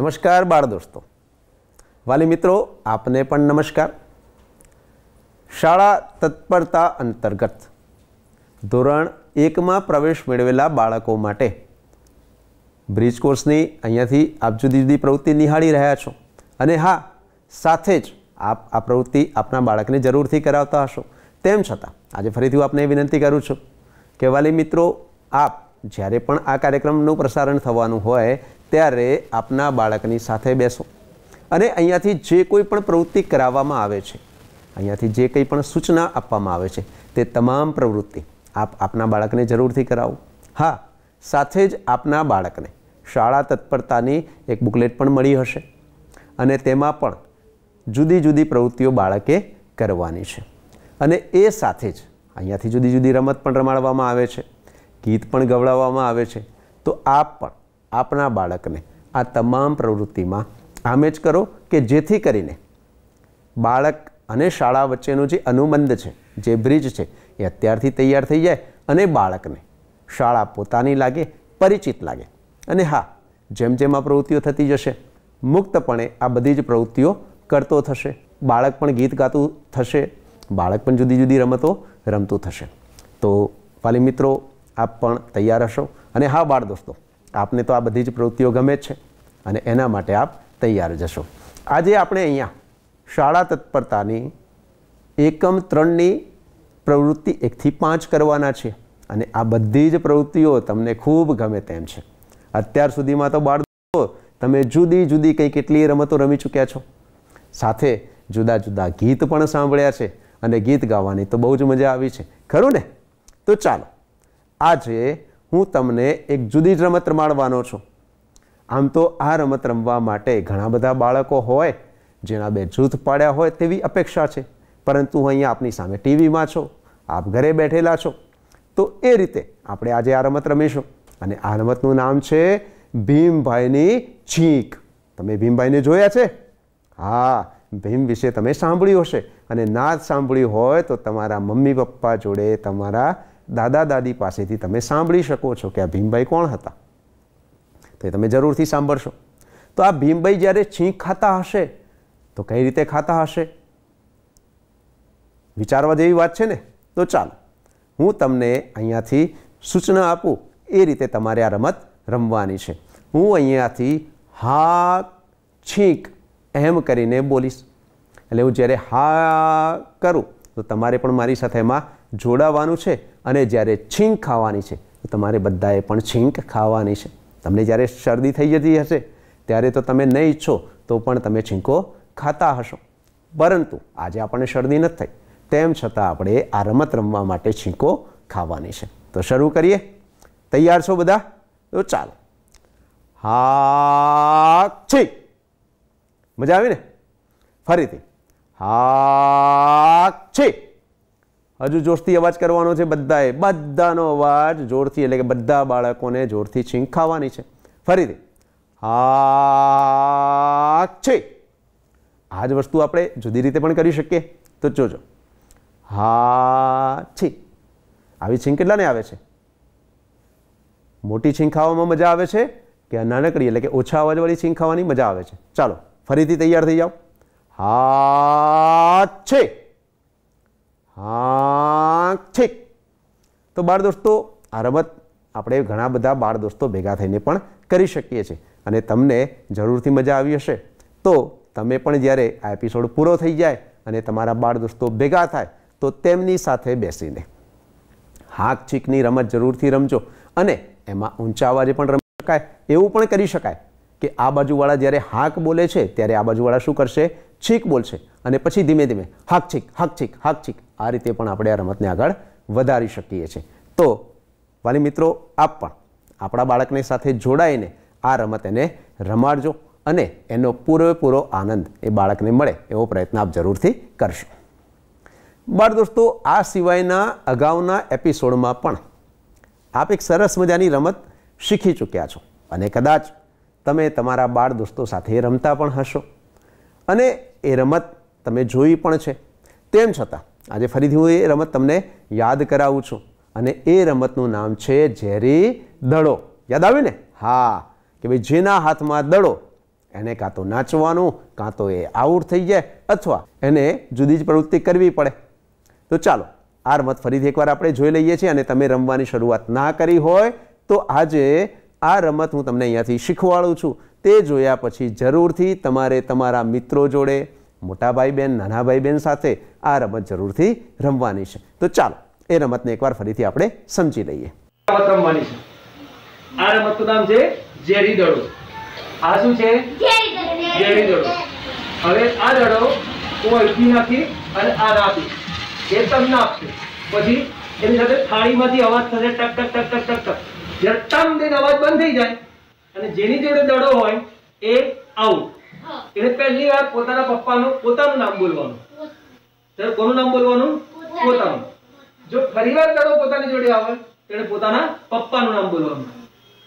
નમસ્કાર બાળ દોસ્તો વાલી મિત્રો આપને પણ નમસ્કાર શાળા તત્પરતા અંતર્ગત ધોરણ એકમાં પ્રવેશ મેળવેલા બાળકો માટે બ્રિજ કોર્સની અહીંયાથી આપ જુદી જુદી પ્રવૃત્તિ નિહાળી રહ્યા છો અને હા સાથે જ આપ આ પ્રવૃત્તિ આપના બાળકને જરૂરથી કરાવતા હશો તેમ છતાં આજે ફરીથી હું આપને વિનંતી કરું છું કે વાલી મિત્રો આપ જ્યારે પણ આ કાર્યક્રમનું પ્રસારણ થવાનું હોય ત્યારે આપના બાળકની સાથે બેસો અને અહીંયાથી જે કોઈ પણ પ્રવૃત્તિ કરાવવામાં આવે છે અહીંયાથી જે કંઈ પણ સૂચના આપવામાં આવે છે તે તમામ પ્રવૃત્તિ આપ આપના બાળકને જરૂરથી કરાવો હા સાથે જ આપના બાળકને શાળા તત્પરતાની એક બુકલેટ પણ મળી હશે અને તેમાં પણ જુદી જુદી પ્રવૃત્તિઓ બાળકે કરવાની છે અને એ સાથે જ અહીંયાથી જુદી જુદી રમત પણ રમાડવામાં આવે છે ગીત પણ ગવડાવવામાં આવે છે તો આપ પણ આપના બાળકને આ તમામ પ્રવૃત્તિમાં આમ જ કરો કે જેથી કરીને બાળક અને શાળા વચ્ચેનો જે અનુબંધ છે જે બ્રિજ છે એ અત્યારથી તૈયાર થઈ જાય અને બાળકને શાળા પોતાની લાગે પરિચિત લાગે અને હા જેમ જેમ આ પ્રવૃત્તિઓ થતી જશે મુક્તપણે આ બધી જ પ્રવૃત્તિઓ કરતો થશે બાળક પણ ગીત ગાતું થશે બાળક પણ જુદી જુદી રમતો રમતું થશે તો વાલી મિત્રો આપ પણ તૈયાર હશો અને હા બાળ દોસ્તો આપને તો આ બધી જ પ્રવૃત્તિઓ ગમે છે અને એના માટે આપ તૈયાર જશો આજે આપણે અહીંયા શાળા તત્પરતાની એકમ ત્રણની પ્રવૃત્તિ એકથી પાંચ કરવાના છે અને આ બધી જ પ્રવૃત્તિઓ તમને ખૂબ ગમે તેમ છે અત્યાર સુધીમાં તો બાળકો તમે જુદી જુદી કંઈ કેટલી રમતો રમી ચૂક્યા છો સાથે જુદા જુદા ગીત પણ સાંભળ્યા છે અને ગીત ગાવાની તો બહુ જ મજા આવી છે ખરું ને તો ચાલો આજે હું તમને એક જુદી જ રમત રમાડવાનો છું આમ તો આ રમત રમવા માટે ઘણા બધા બાળકો હોય જેના બે જૂથ પાડ્યા હોય તેવી અપેક્ષા છે પરંતુ અહીંયા આપની સામે ટીવીમાં છો આપ ઘરે બેઠેલા છો તો એ રીતે આપણે આજે આ રમત રમીશું અને આ રમતનું નામ છે ભીમભાઈની છીંક તમે ભીમભાઈને જોયા છે હા ભીમ વિશે તમે સાંભળ્યું હશે અને ના જ સાંભળ્યું હોય તો તમારા મમ્મી પપ્પા જોડે તમારા દાદા દાદી પાસેથી તમે સાંભળી શકો છો કે આ ભીમભાઈ કોણ હતા તો એ તમે જરૂરથી સાંભળશો તો આ ભીમભાઈ જ્યારે છીંક ખાતા હશે તો કઈ રીતે ખાતા હશે વિચારવા જેવી વાત છે ને તો ચાલો હું તમને અહીંયાથી સૂચના આપું એ રીતે તમારે આ રમત રમવાની છે હું અહીંયાથી હા છીંક એમ કરીને બોલીશ એટલે હું જ્યારે હા કરું તો તમારે પણ મારી સાથે એમાં જોડાવાનું છે અને જ્યારે છીંક ખાવાની છે તો તમારે બધાએ પણ છીંક ખાવાની છે તમને જ્યારે શરદી થઈ જતી હશે ત્યારે તો તમે નહીં ઈચ્છો તો પણ તમે છીંકો ખાતા હશો પરંતુ આજે આપણને શરદી નથી થઈ તેમ છતાં આપણે આ રમત રમવા માટે છીંકો ખાવાની છે તો શરૂ કરીએ તૈયાર છો બધા તો ચાલો હા છી મજા આવી ને ફરીથી હા છી હજુ જોરથી અવાજ કરવાનો છે બધાએ બધાનો અવાજ જોરથી એટલે કે બધા બાળકોને જોરથી ખાવાની છે ફરીથી હા છે આ જ વસ્તુ આપણે જુદી રીતે પણ કરી શકીએ તો જોજો હા છે આવી છીંક કેટલાને આવે છે મોટી છીંક ખાવામાં મજા આવે છે કે નાનકડી એટલે કે ઓછા અવાજવાળી છીંક ખાવાની મજા આવે છે ચાલો ફરીથી તૈયાર થઈ જાઓ હા છે હા ઠીક તો બાળ દોસ્તો આ રમત આપણે ઘણા બધા બાળ દોસ્તો ભેગા થઈને પણ કરી શકીએ છીએ અને તમને જરૂરથી મજા આવી હશે તો તમે પણ જ્યારે આ એપિસોડ પૂરો થઈ જાય અને તમારા બાળ દોસ્તો ભેગા થાય તો તેમની સાથે બેસીને હાક છીકની રમત જરૂરથી રમજો અને એમાં ઊંચા અવાજે પણ રમી શકાય એવું પણ કરી શકાય કે આ બાજુવાળા જ્યારે હાક બોલે છે ત્યારે આ બાજુવાળા શું કરશે છીક બોલશે અને પછી ધીમે ધીમે હાક છીક હાક છીક હાક છીક આ રીતે પણ આપણે આ રમતને આગળ વધારી શકીએ છીએ તો વાલી મિત્રો આપ પણ આપણા બાળકને સાથે જોડાઈને આ રમત એને રમાડજો અને એનો પૂરેપૂરો આનંદ એ બાળકને મળે એવો પ્રયત્ન આપ જરૂરથી કરશો બાળ દોસ્તો આ સિવાયના અગાઉના એપિસોડમાં પણ આપ એક સરસ મજાની રમત શીખી ચૂક્યા છો અને કદાચ તમે તમારા બાળ દોસ્તો સાથે રમતા પણ હશો અને એ રમત તમે જોઈ પણ છે તેમ છતાં આજે ફરીથી હું એ રમત તમને યાદ કરાવું છું અને એ રમતનું નામ છે ઝેરી દડો યાદ આવે ને હા કે ભાઈ જેના હાથમાં દડો એને કાં તો નાચવાનું કાં તો એ આઉટ થઈ જાય અથવા એને જુદી જ પ્રવૃત્તિ કરવી પડે તો ચાલો આ રમત ફરીથી એકવાર આપણે જોઈ લઈએ છીએ અને તમે રમવાની શરૂઆત ના કરી હોય તો આજે આ રમત હું તમને અહીંયાથી શીખવાડું છું તે જોયા પછી જરૂરથી તમારે તમારા મિત્રો જોડે મોટા ભાઈ બહેન નાના ભાઈ બહેન સાથે આ રમત જરૂરથી રમવાની છે તો ચાલો એ રમતને એકવાર ફરીથી આપણે સમજી લઈએ રમત રમવાની છે આ રમતનું નામ છે ઝેરી દડો આ શું છે ઝેરી દડો હવે આ દડો હું અહીંથી નાખી અને આ નાખી એ તમને આપશે પછી એની સાથે થાળીમાંથી અવાજ થશે ટક ટક ટક ટક ટક ટક જ્યારે તમ અવાજ બંધ થઈ જાય અને જેની જોડે દડો હોય એ આઉટ એટલે પહેલી વાર પોતાના પપ્પાનું પોતાનું નામ બોલવાનું ત્યારે કોનું નામ બોલવાનું પોતાનું જો ફરી વાર દડો પોતાની જોડે આવે ત્યારે પોતાના પપ્પાનું નામ બોલવાનું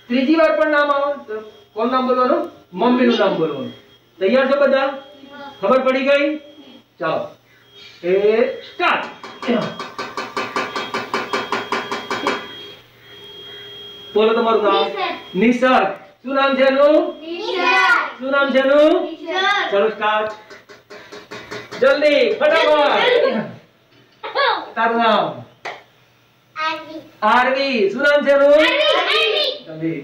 ત્રીજી વાર પણ નામ આવે તો કોણ નામ બોલવાનું મમ્મીનું નામ બોલવાનું તૈયાર છો બધા ખબર પડી ગઈ ચાલો એ સ્ટાર્ટ બોલો તમારું નામ નિસર્ગ શું નામ છે એનું શું નામ છે એનું ચલો સ્ટાર્ટ જલ્દી ફટાફટ તારું નામ આરવી શું નામ છે એનું જલ્દી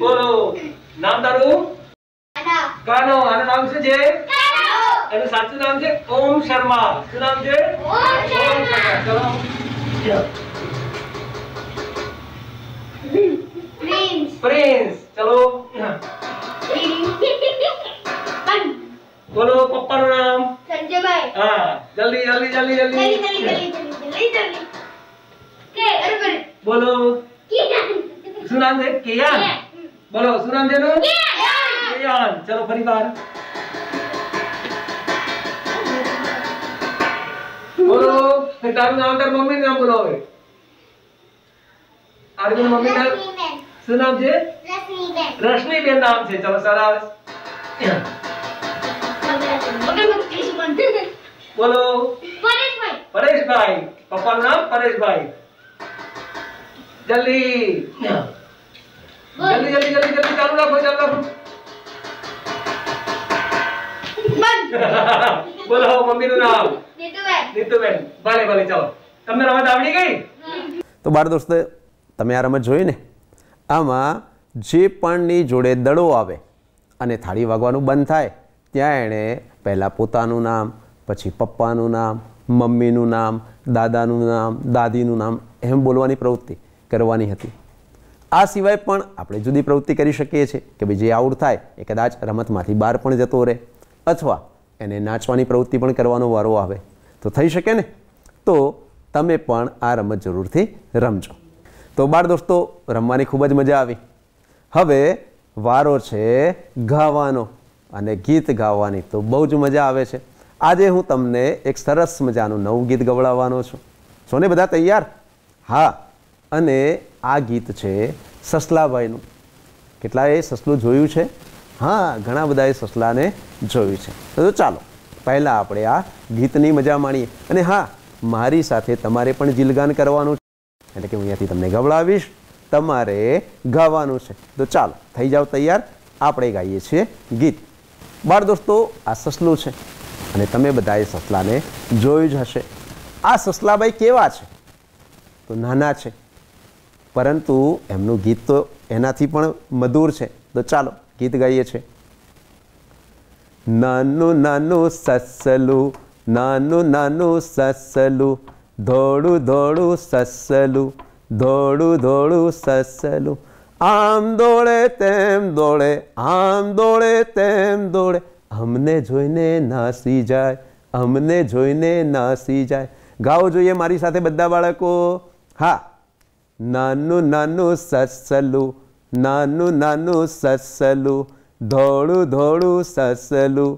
બોલો નામ તારું કાનો આનું નામ છે એનું સાચું નામ છે ઓમ શર્મા શું નામ છે પ્રિન્સ પ્રિન્સ ચલો બોલો પપ્પાનું નામ સંજયભાઈ હા જલ્દી જલ્દી જલ્દી જલ્દી જલ્દી જલ્દી જલ્દી જલ્દી કે અરબર બોલો કિયાન શું નામ છે કિયાન બોલો શું નામ છે નું કિયાન કિયાન ચલો ફરી વાર બોલો તારું નામ તાર મમ્મી નામ બોલો હવે આરવીન મમ્મી નામ શું નામ છે રશ્મિબેન રશ્મિબેન નામ છે ચલો સરસ બોલો પરેશભાઈ પરેશભાઈ પપ્પાનું નામ પરેશભાઈ જલ્દી જલ્દી જલ્દી જલ્દી જલ્દી ચાલુ રાખો ચાલુ રાખો બોલો મમ્મીનું નામ નીતુબેન નીતુબેન ભલે ભલે ચાલો તમને રમત આવડી ગઈ તો બાર દોસ્તો તમે આ રમત જોઈ ને આમાં જે પણની જોડે દડો આવે અને થાળી વાગવાનું બંધ થાય ત્યાં એણે પહેલાં પોતાનું નામ પછી પપ્પાનું નામ મમ્મીનું નામ દાદાનું નામ દાદીનું નામ એમ બોલવાની પ્રવૃત્તિ કરવાની હતી આ સિવાય પણ આપણે જુદી પ્રવૃત્તિ કરી શકીએ છીએ કે ભાઈ જે આઉટ થાય એ કદાચ રમતમાંથી બહાર પણ જતો રહે અથવા એને નાચવાની પ્રવૃત્તિ પણ કરવાનો વારો આવે તો થઈ શકે ને તો તમે પણ આ રમત જરૂરથી રમજો તો બાળ દોસ્તો રમવાની ખૂબ જ મજા આવી હવે વારો છે ગાવાનો અને ગીત ગાવાની તો બહુ જ મજા આવે છે આજે હું તમને એક સરસ મજાનું નવું ગીત ગવડાવવાનો છું છો ને બધા તૈયાર હા અને આ ગીત છે સસલાભાઈનું કેટલાએ સસલું જોયું છે હા ઘણા બધાએ સસલાને જોયું છે તો ચાલો પહેલાં આપણે આ ગીતની મજા માણીએ અને હા મારી સાથે તમારે પણ જીલગાન કરવાનું એટલે કે હું અહીંયાથી તમને ગવડાવીશ તમારે ગાવાનું છે તો ચાલો થઈ જાઓ તૈયાર આપણે ગાઈએ છીએ ગીત બાળ દોસ્તો આ સસલું છે અને તમે બધાએ સસલાને જોયું જ હશે આ સસલાભાઈ કેવા છે તો નાના છે પરંતુ એમનું ગીત તો એનાથી પણ મધુર છે તો ચાલો ગીત ગાઈએ છે નાનું નાનું સસલું નાનું નાનું સસલું దోడు దోడు సస్సలు దోడు దోడు సస్సలు ఆమ్ દોડે તેમ દોડે આમ દોડે તેમ દોડે અમને જોઈને નાસી જાય અમને જોઈને નાસી જાય ગાઓ જોઈએ મારી સાથે બધા બાળકો હા નાનું નાનું સસલું નાનું નાનું સસલું ધોળું ધોળું સસલું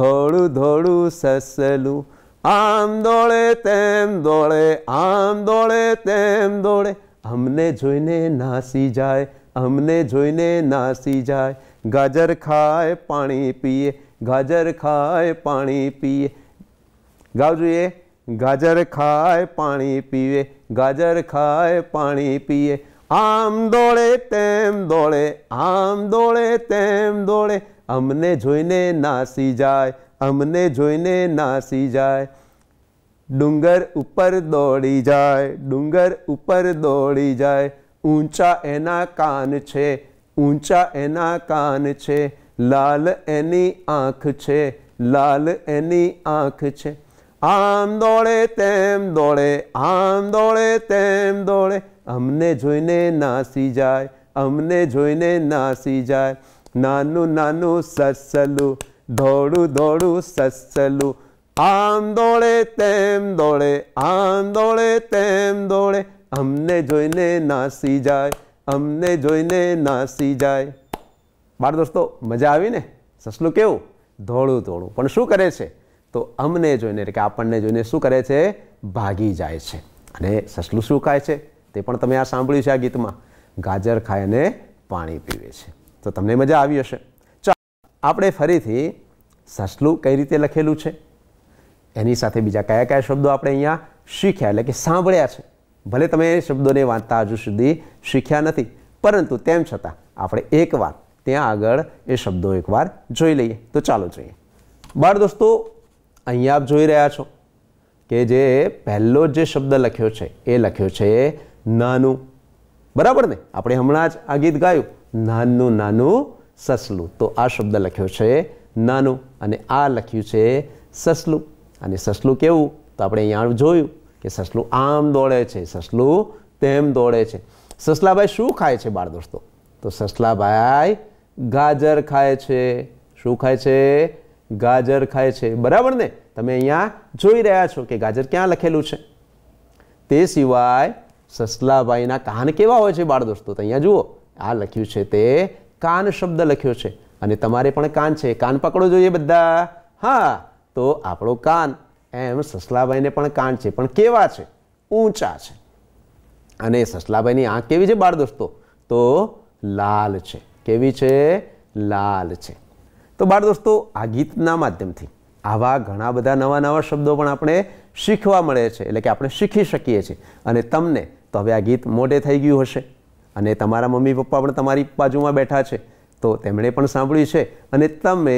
ધોળું ધોળું સસલું આંદોળે તેમ દોળે આંદોળે તેમ દોળે અમને જોઈને નાસી જાય અમને જોઈને નાસી જાય ગાજર ખાય પાણી પીએ ગાજર ખાય પાણી પીએ ગાવજોએ ગાજર ખાય પાણી પીવે ગાજર ખાય પાણી પીએ આમ દોળે તેમ દોળે આમ દોળે તેમ દોળે અમને જોઈને નાસી જાય અમને જોઈને નાસી જાય ડુંગર ઉપર દોડી જાય ડુંગર ઉપર દોડી જાય ઊંચા એના કાન છે ઊંચા એના કાન છે લાલ એની આંખ છે લાલ એની આંખ છે આમ દોડે તેમ દોડે આમ દોડે તેમ દોડે અમને જોઈને નાસી જાય અમને જોઈને નાસી જાય નાનું નાનું સસલું દોડું દોડું સસલું આમ દોડે તેમ દોડે આમ દોડે તેમ દોડે અમને જોઈને નાસી જાય અમને જોઈને નાસી જાય બાળ દોસ્તો મજા આવી ને સસલું કેવું ધોળું ધોળું પણ શું કરે છે તો અમને જોઈને એટલે કે આપણને જોઈને શું કરે છે ભાગી જાય છે અને સસલું શું ખાય છે તે પણ તમે આ સાંભળ્યું છે આ ગીતમાં ગાજર ખાય અને પાણી પીવે છે તો તમને મજા આવી હશે આપણે ફરીથી સસલું કઈ રીતે લખેલું છે એની સાથે બીજા કયા કયા શબ્દો આપણે અહીંયા શીખ્યા એટલે કે સાંભળ્યા છે ભલે તમે એ શબ્દોને વાંચતા હજુ સુધી શીખ્યા નથી પરંતુ તેમ છતાં આપણે એકવાર ત્યાં આગળ એ શબ્દો એકવાર જોઈ લઈએ તો ચાલો જોઈએ બાળ દોસ્તો અહીંયા આપ જોઈ રહ્યા છો કે જે પહેલો જે શબ્દ લખ્યો છે એ લખ્યો છે નાનું બરાબર ને આપણે હમણાં જ આ ગીત ગાયું નાનું નાનું સસલું તો આ શબ્દ લખ્યો છે નાનું અને આ લખ્યું છે સસલું અને સસલું કેવું તો આપણે અહીંયા જોયું કે સસલું આમ દોડે છે સસલું તેમ દોડે છે સસલાભાઈ શું ખાય છે બાળ દોસ્તો તો સસલાભાઈ ગાજર ખાય છે શું ખાય છે ગાજર ખાય છે બરાબર ને તમે અહીંયા જોઈ રહ્યા છો કે ગાજર ક્યાં લખેલું છે તે સિવાય સસલાભાઈના કાન કેવા હોય છે બાળ દોસ્તો તો અહીંયા જુઓ આ લખ્યું છે તે કાન શબ્દ લખ્યો છે અને તમારે પણ કાન છે કાન પકડો જોઈએ બધા હા તો આપણો કાન એમ સસલાભાઈને પણ કાન છે પણ કેવા છે ઊંચા છે અને સસલાભાઈની આંખ કેવી છે બાળ દોસ્તો તો લાલ છે કેવી છે લાલ છે તો બાળ દોસ્તો આ ગીતના માધ્યમથી આવા ઘણા બધા નવા નવા શબ્દો પણ આપણે શીખવા મળે છે એટલે કે આપણે શીખી શકીએ છીએ અને તમને તો હવે આ ગીત મોઢે થઈ ગયું હશે અને તમારા મમ્મી પપ્પા પણ તમારી બાજુમાં બેઠા છે તો તેમણે પણ સાંભળ્યું છે અને તમે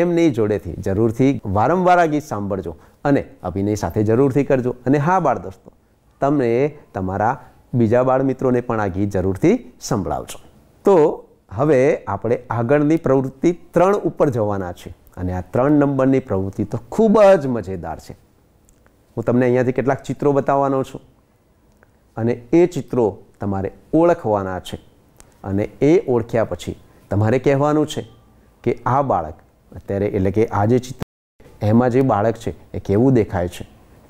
એમની જોડેથી જરૂરથી વારંવાર આ ગીત સાંભળજો અને અભિનય સાથે જરૂરથી કરજો અને હા બાળ દોસ્તો તમે તમારા બીજા બાળ મિત્રોને પણ આ ગીત જરૂરથી સંભળાવજો તો હવે આપણે આગળની પ્રવૃત્તિ ત્રણ ઉપર જવાના છે અને આ ત્રણ નંબરની પ્રવૃત્તિ તો ખૂબ જ મજેદાર છે હું તમને અહીંયાથી કેટલાક ચિત્રો બતાવવાનો છું અને એ ચિત્રો તમારે ઓળખવાના છે અને એ ઓળખ્યા પછી તમારે કહેવાનું છે કે આ બાળક અત્યારે એટલે કે આ જે ચિત્ર એમાં જે બાળક છે એ કેવું દેખાય છે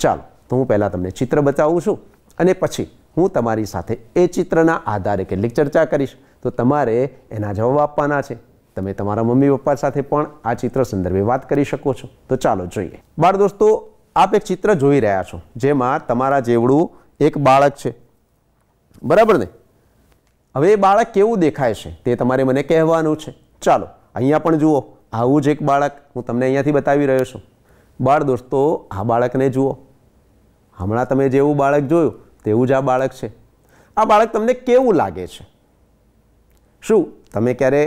ચાલો તો હું પહેલાં તમને ચિત્ર બતાવું છું અને પછી હું તમારી સાથે એ ચિત્રના આધારે કેટલીક ચર્ચા કરીશ તો તમારે એના જવાબ આપવાના છે તમે તમારા મમ્મી પપ્પા સાથે પણ આ ચિત્ર સંદર્ભે વાત કરી શકો છો તો ચાલો જોઈએ બાળ દોસ્તો આપ એક ચિત્ર જોઈ રહ્યા છો જેમાં તમારા જેવડું એક બાળક છે બરાબર ને હવે એ બાળક કેવું દેખાય છે તે તમારે મને કહેવાનું છે ચાલો અહીંયા પણ જુઓ આવું જ એક બાળક હું તમને અહીંયાથી બતાવી રહ્યો છું બાળ દોસ્તો આ બાળકને જુઓ હમણાં તમે જેવું બાળક જોયું તેવું જ આ બાળક છે આ બાળક તમને કેવું લાગે છે શું તમે ક્યારે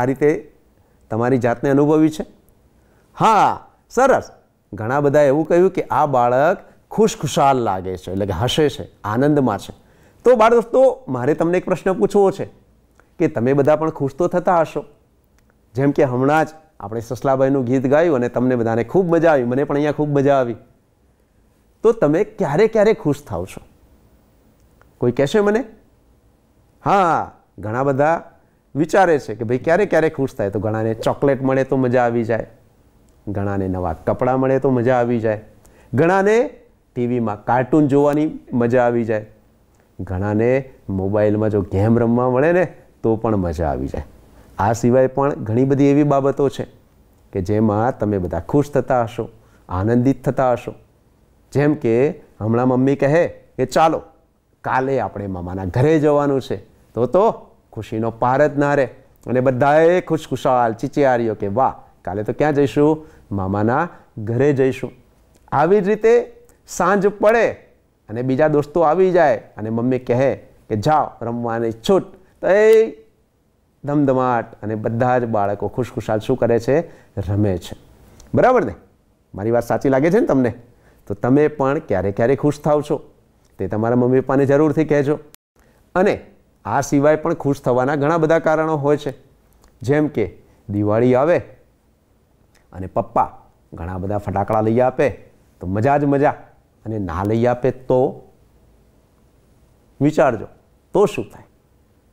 આ રીતે તમારી જાતને અનુભવી છે હા સરસ ઘણા બધા એવું કહ્યું કે આ બાળક ખુશખુશાલ લાગે છે એટલે કે હસે છે આનંદમાં છે તો બાળ દોસ્તો મારે તમને એક પ્રશ્ન પૂછવો છે કે તમે બધા પણ ખુશ તો થતા હશો જેમ કે હમણાં જ આપણે સસલાભાઈનું ગીત ગાયું અને તમને બધાને ખૂબ મજા આવી મને પણ અહીંયા ખૂબ મજા આવી તો તમે ક્યારે ક્યારે ખુશ થાવ છો કોઈ કહેશે મને હા ઘણા બધા વિચારે છે કે ભાઈ ક્યારે ક્યારે ખુશ થાય તો ઘણાને ચોકલેટ મળે તો મજા આવી જાય ઘણાને નવા કપડાં મળે તો મજા આવી જાય ઘણાને ટીવીમાં કાર્ટૂન જોવાની મજા આવી જાય ઘણાને મોબાઈલમાં જો ગેમ રમવા મળે ને તો પણ મજા આવી જાય આ સિવાય પણ ઘણી બધી એવી બાબતો છે કે જેમાં તમે બધા ખુશ થતા હશો આનંદિત થતા હશો જેમ કે હમણાં મમ્મી કહે કે ચાલો કાલે આપણે મામાના ઘરે જવાનું છે તો તો ખુશીનો પાર જ ના રહે અને બધાએ ખુશખુશાલ ચીચિયારીઓ કે વાહ કાલે તો ક્યાં જઈશું મામાના ઘરે જઈશું આવી જ રીતે સાંજ પડે અને બીજા દોસ્તો આવી જાય અને મમ્મી કહે કે જાઓ રમવાની છૂટ તો એ ધમધમાટ અને બધા જ બાળકો ખુશખુશાલ શું કરે છે રમે છે બરાબર ને મારી વાત સાચી લાગે છે ને તમને તો તમે પણ ક્યારે ક્યારે ખુશ થાવ છો તે તમારા મમ્મી પપ્પાને જરૂરથી કહેજો અને આ સિવાય પણ ખુશ થવાના ઘણા બધા કારણો હોય છે જેમ કે દિવાળી આવે અને પપ્પા ઘણા બધા ફટાકડા લઈ આપે તો મજા જ મજા અને ના લઈ આપે તો વિચારજો તો શું થાય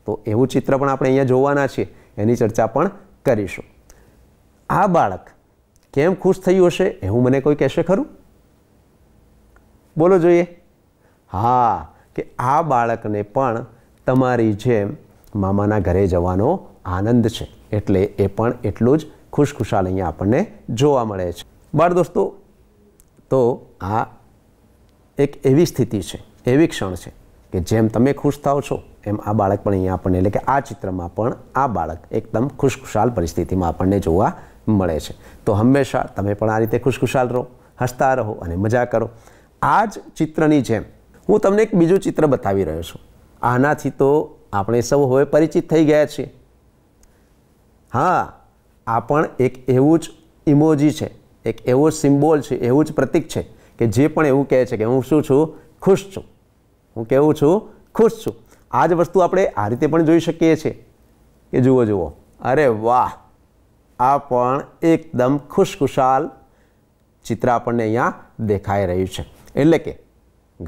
તો એવું ચિત્ર પણ આપણે અહીંયા જોવાના છીએ એની ચર્ચા પણ કરીશું આ બાળક કેમ ખુશ થયું હશે એવું મને કોઈ કહેશે ખરું બોલો જોઈએ હા કે આ બાળકને પણ તમારી જેમ મામાના ઘરે જવાનો આનંદ છે એટલે એ પણ એટલું જ ખુશખુશાલ અહીંયા આપણને જોવા મળે છે બાળ દોસ્તો તો આ એક એવી સ્થિતિ છે એવી ક્ષણ છે કે જેમ તમે ખુશ થાવ છો એમ આ બાળક પણ અહીંયા આપણને એટલે કે આ ચિત્રમાં પણ આ બાળક એકદમ ખુશખુશાલ પરિસ્થિતિમાં આપણને જોવા મળે છે તો હંમેશા તમે પણ આ રીતે ખુશખુશાલ રહો હસતા રહો અને મજા કરો આ જ ચિત્રની જેમ હું તમને એક બીજું ચિત્ર બતાવી રહ્યો છું આનાથી તો આપણે સૌ હવે પરિચિત થઈ ગયા છીએ હા આ પણ એક એવું જ ઇમોજી છે એક એવો સિમ્બોલ છે એવું જ પ્રતીક છે કે જે પણ એવું કહે છે કે હું શું છું ખુશ છું હું કેવું છું ખુશ છું આ જ વસ્તુ આપણે આ રીતે પણ જોઈ શકીએ છીએ કે જુઓ જુઓ અરે વાહ આ પણ એકદમ ખુશખુશાલ ચિત્ર આપણને અહીંયા દેખાઈ રહ્યું છે એટલે કે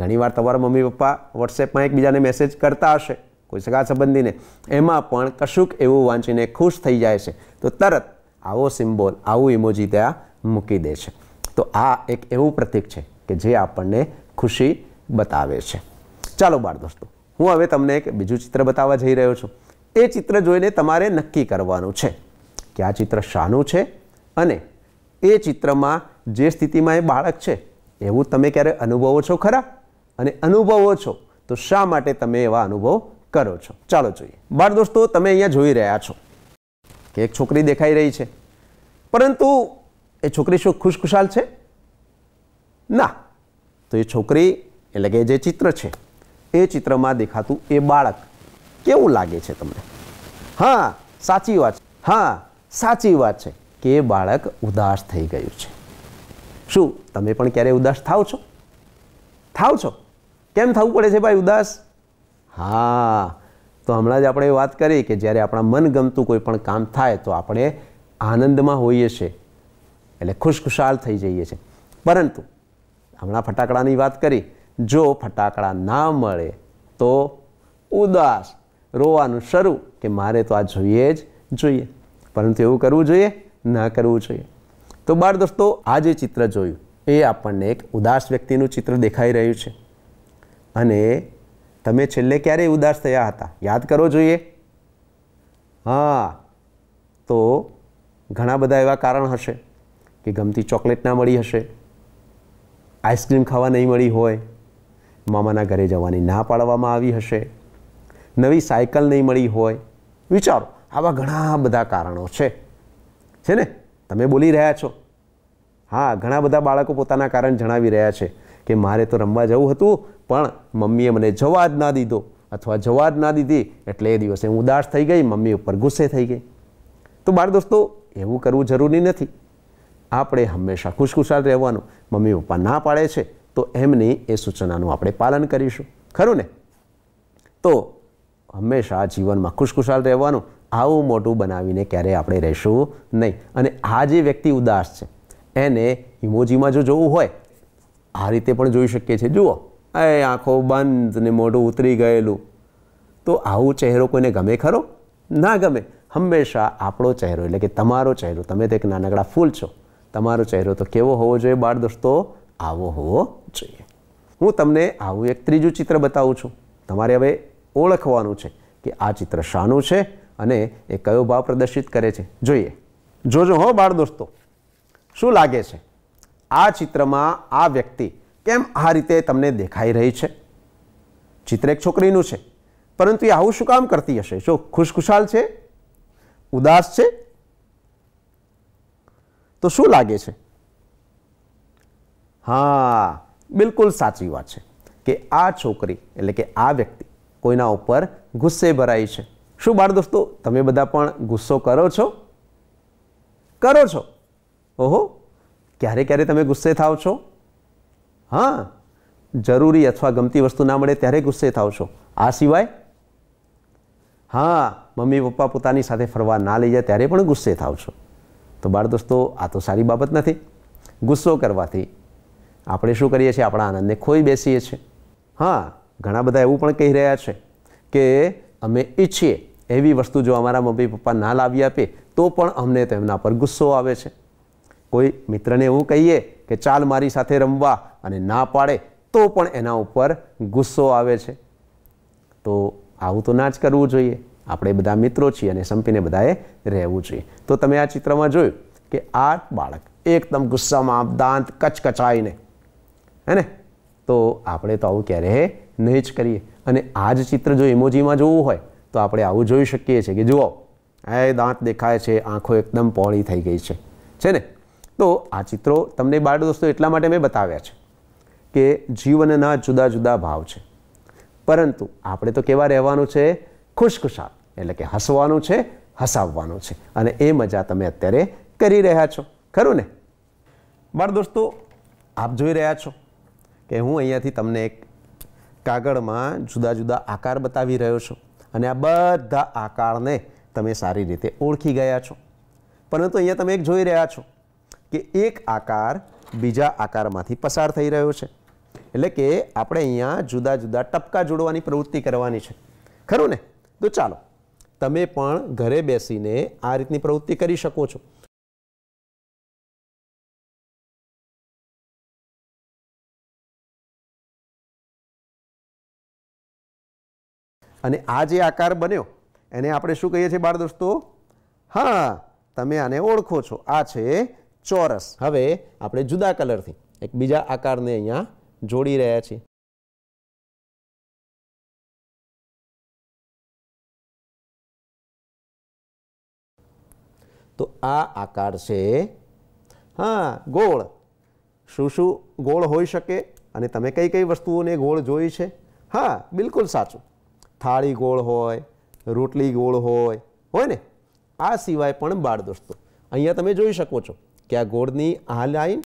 ઘણીવાર તમારા મમ્મી પપ્પા વોટ્સએપમાં એકબીજાને મેસેજ કરતા હશે કોઈ સગા સંબંધીને એમાં પણ કશુંક એવું વાંચીને ખુશ થઈ જાય છે તો તરત આવો સિમ્બોલ આવું ઇમોજી ત્યાં મૂકી દે છે તો આ એક એવું પ્રતીક છે કે જે આપણને ખુશી બતાવે છે ચાલો બાળ દોસ્તો હું હવે તમને એક બીજું ચિત્ર બતાવવા જઈ રહ્યો છું એ ચિત્ર જોઈને તમારે નક્કી કરવાનું છે કે આ ચિત્ર શાનું છે અને એ ચિત્રમાં જે સ્થિતિમાં એ બાળક છે એવું તમે ક્યારે અનુભવો છો ખરા અને અનુભવો છો તો શા માટે તમે એવા અનુભવ કરો છો ચાલો જોઈએ બાળ દોસ્તો તમે અહીંયા જોઈ રહ્યા છો કે એક છોકરી દેખાઈ રહી છે પરંતુ એ છોકરી શું ખુશખુશાલ છે ના તો એ છોકરી એટલે કે જે ચિત્ર છે એ ચિત્રમાં દેખાતું એ બાળક કેવું લાગે છે તમને હા સાચી વાત છે હા સાચી વાત છે કે બાળક ઉદાસ થઈ ગયું છે શું તમે પણ ક્યારેય ઉદાસ થાવ છો થાવ છો કેમ થવું પડે છે ભાઈ ઉદાસ હા તો હમણાં જ આપણે વાત કરી કે જ્યારે આપણા મનગમતું કોઈ પણ કામ થાય તો આપણે આનંદમાં હોઈએ છીએ એટલે ખુશખુશાલ થઈ જઈએ છીએ પરંતુ હમણાં ફટાકડાની વાત કરી જો ફટાકડા ના મળે તો ઉદાસ રોવાનું શરૂ કે મારે તો આ જોઈએ જ જોઈએ પરંતુ એવું કરવું જોઈએ ના કરવું જોઈએ તો બાળ દોસ્તો આ જે ચિત્ર જોયું એ આપણને એક ઉદાસ વ્યક્તિનું ચિત્ર દેખાઈ રહ્યું છે અને તમે છેલ્લે ક્યારે ઉદાસ થયા હતા યાદ કરો જોઈએ હા તો ઘણા બધા એવા કારણ હશે કે ગમતી ચોકલેટ ના મળી હશે આઈસ્ક્રીમ ખાવા નહીં મળી હોય મામાના ઘરે જવાની ના પાડવામાં આવી હશે નવી સાયકલ નહીં મળી હોય વિચારો આવા ઘણા બધા કારણો છે છે ને તમે બોલી રહ્યા છો હા ઘણા બધા બાળકો પોતાના કારણ જણાવી રહ્યા છે કે મારે તો રમવા જવું હતું પણ મમ્મીએ મને જવા જ ના દીધો અથવા જવા જ ના દીધી એટલે એ દિવસે હું ઉદાસ થઈ ગઈ મમ્મી ઉપર ગુસ્સે થઈ ગઈ તો બાળ દોસ્તો એવું કરવું જરૂરી નથી આપણે હંમેશા ખુશખુશાલ રહેવાનું મમ્મી પપ્પા ના પાડે છે તો એમની એ સૂચનાનું આપણે પાલન કરીશું ખરું ને તો હંમેશા જીવનમાં ખુશખુશાલ રહેવાનું આવું મોટું બનાવીને ક્યારેય આપણે રહેશું નહીં અને આ જે વ્યક્તિ ઉદાસ છે એને ઇમોજીમાં જો જોવું હોય આ રીતે પણ જોઈ શકીએ છીએ જુઓ એ આંખો બંધ ને મોઢું ઉતરી ગયેલું તો આવું ચહેરો કોઈને ગમે ખરો ના ગમે હંમેશા આપણો ચહેરો એટલે કે તમારો ચહેરો તમે તો એક નાનકડા ફૂલ છો તમારો ચહેરો તો કેવો હોવો જોઈએ બાળ દોસ્તો આવો હોવો જોઈએ હું તમને આવું એક ત્રીજું ચિત્ર બતાવું છું તમારે હવે ઓળખવાનું છે કે આ ચિત્ર શાનું છે અને એ કયો ભાવ પ્રદર્શિત કરે છે જોઈએ જોજો હો બાળ દોસ્તો શું લાગે છે આ ચિત્રમાં આ વ્યક્તિ કેમ આ રીતે તમને દેખાઈ રહી છે ચિત્ર એક છોકરીનું છે પરંતુ એ આવું શું કામ કરતી હશે શું ખુશખુશાલ છે ઉદાસ છે તો શું લાગે છે હા બિલકુલ સાચી વાત છે કે આ છોકરી એટલે કે આ વ્યક્તિ કોઈના ઉપર ગુસ્સે ભરાય છે શું બાળ દોસ્તો તમે બધા પણ ગુસ્સો કરો છો કરો છો ઓહો ક્યારે ક્યારે તમે ગુસ્સે થાવ છો હા જરૂરી અથવા ગમતી વસ્તુ ના મળે ત્યારે ગુસ્સે થાવ છો આ સિવાય હા મમ્મી પપ્પા પોતાની સાથે ફરવા ના લઈ જાય ત્યારે પણ ગુસ્સે થાવ છો તો બાળ દોસ્તો આ તો સારી બાબત નથી ગુસ્સો કરવાથી આપણે શું કરીએ છીએ આપણા આનંદને ખોઈ બેસીએ છીએ હા ઘણા બધા એવું પણ કહી રહ્યા છે કે અમે ઈચ્છીએ એવી વસ્તુ જો અમારા મમ્મી પપ્પા ના લાવી આપે તો પણ અમને તેમના પર ગુસ્સો આવે છે કોઈ મિત્રને એવું કહીએ કે ચાલ મારી સાથે રમવા અને ના પાડે તો પણ એના ઉપર ગુસ્સો આવે છે તો આવું તો ના જ કરવું જોઈએ આપણે બધા મિત્રો છીએ અને સંપીને બધાએ રહેવું જોઈએ તો તમે આ ચિત્રમાં જોયું કે આ બાળક એકદમ ગુસ્સામાં દાંત કચકચાઈને હે ને તો આપણે તો આવું ક્યારેય નહીં જ કરીએ અને આ જ ચિત્ર જો ઇમોજીમાં જોવું હોય તો આપણે આવું જોઈ શકીએ છીએ કે જુઓ એ દાંત દેખાય છે આંખો એકદમ પહોળી થઈ ગઈ છે છે ને તો આ ચિત્રો તમને બાળ દોસ્તો એટલા માટે મેં બતાવ્યા છે કે જીવનના જુદા જુદા ભાવ છે પરંતુ આપણે તો કેવા રહેવાનું છે ખુશખુશાલ એટલે કે હસવાનું છે હસાવવાનું છે અને એ મજા તમે અત્યારે કરી રહ્યા છો ખરું ને બાળ દોસ્તો આપ જોઈ રહ્યા છો કે હું અહીંયાથી તમને એક કાગળમાં જુદા જુદા આકાર બતાવી રહ્યો છું અને આ બધા આકારને તમે સારી રીતે ઓળખી ગયા છો પરંતુ અહીંયા તમે એક જોઈ રહ્યા છો કે એક આકાર બીજા આકારમાંથી પસાર થઈ રહ્યો છે એટલે કે આપણે અહીંયા જુદા જુદા ટપકા જોડવાની પ્રવૃત્તિ કરવાની છે ખરું ને તો ચાલો તમે પણ ઘરે બેસીને આ રીતની પ્રવૃત્તિ કરી શકો છો અને આ જે આકાર બન્યો એને આપણે શું કહીએ છીએ બાળ દોસ્તો હા તમે આને ઓળખો છો આ છે ચોરસ હવે આપણે જુદા કલરથી એકબીજા આકારને અહીંયા જોડી રહ્યા છીએ તો આ આકાર છે હા ગોળ શું શું ગોળ હોઈ શકે અને તમે કઈ કઈ વસ્તુઓને ગોળ જોઈ છે હા બિલકુલ સાચું થાળી ગોળ હોય રોટલી ગોળ હોય હોય ને આ સિવાય પણ બાળ દોસ્તો અહીંયા તમે જોઈ શકો છો કે આ ગોળની આ લાઈન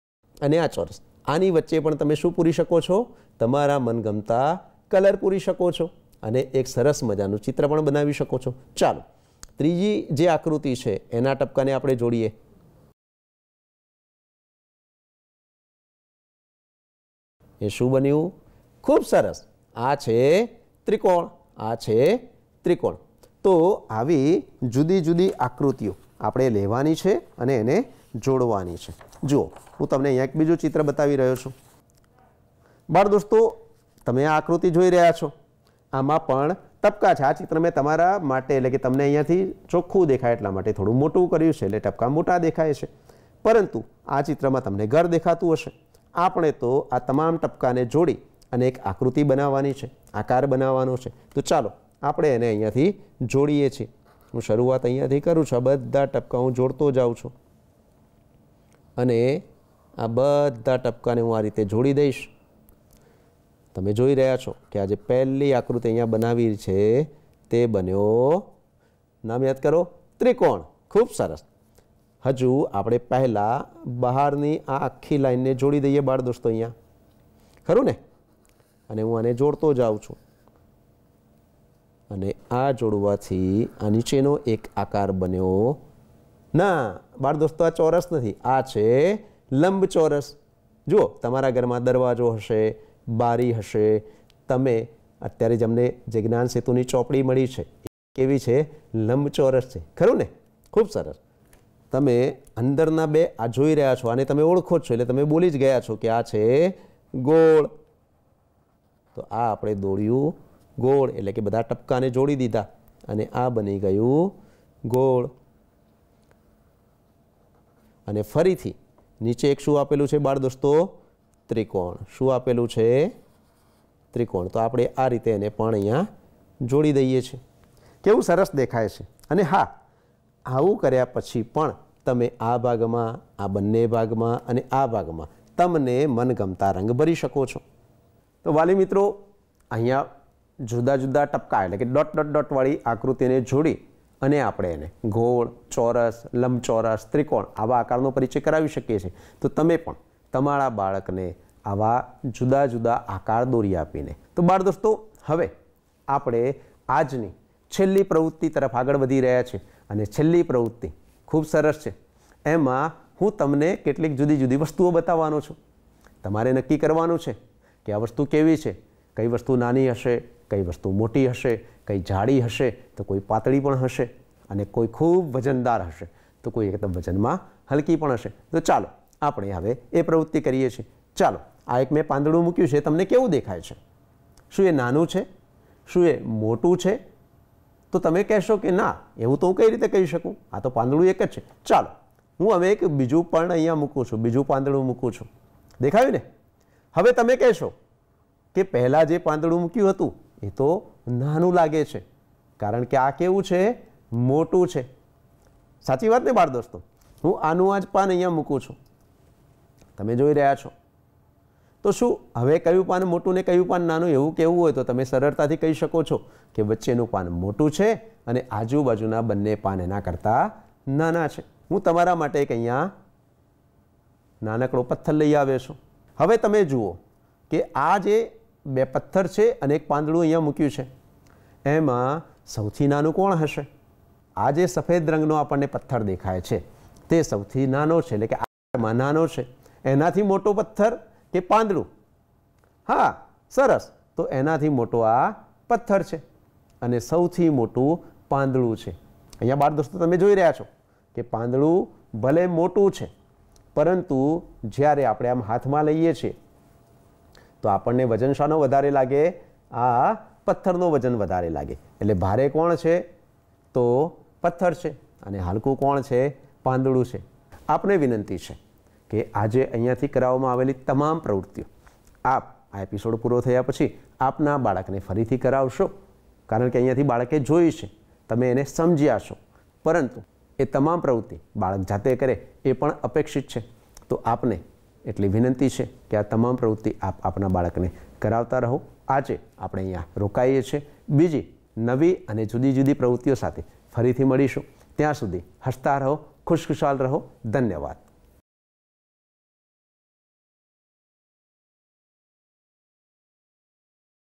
અને આ ચોરસ આની વચ્ચે પણ તમે શું પૂરી શકો છો તમારા મનગમતા કલર પૂરી શકો છો અને એક સરસ મજાનું ચિત્ર પણ બનાવી શકો છો ચાલો ત્રીજી જે આકૃતિ છે એના ટપકાને આપણે જોડીએ એ શું બન્યું ખૂબ સરસ આ છે ત્રિકોણ આ છે ત્રિકોણ તો આવી જુદી જુદી આકૃતિઓ આપણે લેવાની છે અને એને જોડવાની છે જુઓ હું તમને અહીંયા એક બીજું ચિત્ર બતાવી રહ્યો છું બાળ દોસ્તો તમે આ આકૃતિ જોઈ રહ્યા છો આમાં પણ ટપકા છે આ ચિત્ર મેં તમારા માટે એટલે કે તમને અહીંયાથી ચોખ્ખું દેખાય એટલા માટે થોડું મોટું કર્યું છે એટલે ટપકા મોટા દેખાય છે પરંતુ આ ચિત્રમાં તમને ઘર દેખાતું હશે આપણે તો આ તમામ ટપકાને જોડી અને એક આકૃતિ બનાવવાની છે આકાર બનાવવાનો છે તો ચાલો આપણે એને અહીંયાથી જોડીએ છીએ હું શરૂઆત અહીંયાથી કરું છું આ બધા ટપકા હું જોડતો જાઉં છું અને આ બધા ટપકાને હું આ રીતે જોડી દઈશ તમે જોઈ રહ્યા છો કે આજે પહેલી આકૃતિ અહીંયા બનાવી છે તે બન્યો નામ યાદ કરો ત્રિકોણ ખૂબ સરસ હજુ આપણે પહેલાં બહારની આ આખી લાઈનને જોડી દઈએ બાળ દોસ્તો અહીંયા ખરું ને અને હું આને જોડતો જાઉં છું અને આ જોડવાથી આ નીચેનો એક આકાર બન્યો ના બાળ દોસ્તો આ ચોરસ નથી આ છે લંબ ચોરસ જુઓ તમારા ઘરમાં દરવાજો હશે બારી હશે તમે અત્યારે જમને જે જ્ઞાન સેતુની ચોપડી મળી છે કેવી છે લંબચોરસ છે ખરું ને ખૂબ સરસ તમે અંદરના બે આ જોઈ રહ્યા છો અને તમે ઓળખો જ છો એટલે તમે બોલી જ ગયા છો કે આ છે ગોળ તો આ આપણે દોડ્યું ગોળ એટલે કે બધા ટપકાને જોડી દીધા અને આ બની ગયું ગોળ અને ફરીથી નીચે એક શું આપેલું છે બાળ દોસ્તો ત્રિકોણ શું આપેલું છે ત્રિકોણ તો આપણે આ રીતે એને પણ અહીંયા જોડી દઈએ છીએ કેવું સરસ દેખાય છે અને હા આવું કર્યા પછી પણ તમે આ ભાગમાં આ બંને ભાગમાં અને આ ભાગમાં તમને મનગમતા રંગ ભરી શકો છો તો વાલી મિત્રો અહીંયા જુદા જુદા ટપકા એટલે કે ડોટ ડોટ ડોટવાળી આકૃતિને જોડી અને આપણે એને ગોળ ચોરસ લંબચોરસ ત્રિકોણ આવા આકારનો પરિચય કરાવી શકીએ છીએ તો તમે પણ તમારા બાળકને આવા જુદા જુદા આકાર દોરી આપીને તો બાળ દોસ્તો હવે આપણે આજની છેલ્લી પ્રવૃત્તિ તરફ આગળ વધી રહ્યા છે અને છેલ્લી પ્રવૃત્તિ ખૂબ સરસ છે એમાં હું તમને કેટલીક જુદી જુદી વસ્તુઓ બતાવવાનો છું તમારે નક્કી કરવાનું છે કે આ વસ્તુ કેવી છે કઈ વસ્તુ નાની હશે કઈ વસ્તુ મોટી હશે કઈ જાડી હશે તો કોઈ પાતળી પણ હશે અને કોઈ ખૂબ વજનદાર હશે તો કોઈ એકદમ વજનમાં હલકી પણ હશે તો ચાલો આપણે હવે એ પ્રવૃત્તિ કરીએ છીએ ચાલો આ એક મેં પાંદડું મૂક્યું છે તમને કેવું દેખાય છે શું એ નાનું છે શું એ મોટું છે તો તમે કહેશો કે ના એવું તો હું કઈ રીતે કહી શકું આ તો પાંદડું એક જ છે ચાલો હું હવે એક બીજું પણ અહીંયા મૂકું છું બીજું પાંદડું મૂકું છું દેખાયું ને હવે તમે કહેશો કે પહેલાં જે પાંદડું મૂક્યું હતું એ તો નાનું લાગે છે કારણ કે આ કેવું છે મોટું છે સાચી વાત ને બાળ દોસ્તો હું આનું આ જ પાન અહીંયા મૂકું છું તમે જોઈ રહ્યા છો તો શું હવે કયું પાન મોટું ને કયું પાન નાનું એવું કહેવું હોય તો તમે સરળતાથી કહી શકો છો કે વચ્ચેનું પાન મોટું છે અને આજુબાજુના બંને પાન એના કરતાં નાના છે હું તમારા માટે એક અહીંયા નાનકડો પથ્થર લઈ આવ્યો છું હવે તમે જુઓ કે આ જે બે પથ્થર છે અને એક પાંદડું અહીંયા મૂક્યું છે એમાં સૌથી નાનું કોણ હશે આ જે સફેદ રંગનો આપણને પથ્થર દેખાય છે તે સૌથી નાનો છે એટલે કે આમાં નાનો છે એનાથી મોટો પથ્થર કે પાંદડું હા સરસ તો એનાથી મોટો આ પથ્થર છે અને સૌથી મોટું પાંદડું છે અહીંયા બાર દોસ્તો તમે જોઈ રહ્યા છો કે પાંદડું ભલે મોટું છે પરંતુ જ્યારે આપણે આમ હાથમાં લઈએ છીએ તો આપણને વજન શાનો વધારે લાગે આ પથ્થરનો વજન વધારે લાગે એટલે ભારે કોણ છે તો પથ્થર છે અને હાલકું કોણ છે પાંદડું છે આપને વિનંતી છે કે આજે અહીંયાથી કરાવવામાં આવેલી તમામ પ્રવૃત્તિઓ આપ આ એપિસોડ પૂરો થયા પછી આપના બાળકને ફરીથી કરાવશો કારણ કે અહીંયાથી બાળકે જોઈ છે તમે એને સમજ્યા છો પરંતુ એ તમામ પ્રવૃત્તિ બાળક જાતે કરે એ પણ અપેક્ષિત છે તો આપને એટલી વિનંતી છે કે આ તમામ પ્રવૃત્તિ આપ આપના બાળકને કરાવતા રહો આજે આપણે અહીંયા રોકાઈએ છીએ બીજી નવી અને જુદી જુદી પ્રવૃત્તિઓ સાથે ફરીથી મળીશું ત્યાં સુધી હસતા રહો ખુશખુશાલ રહો ધન્યવાદ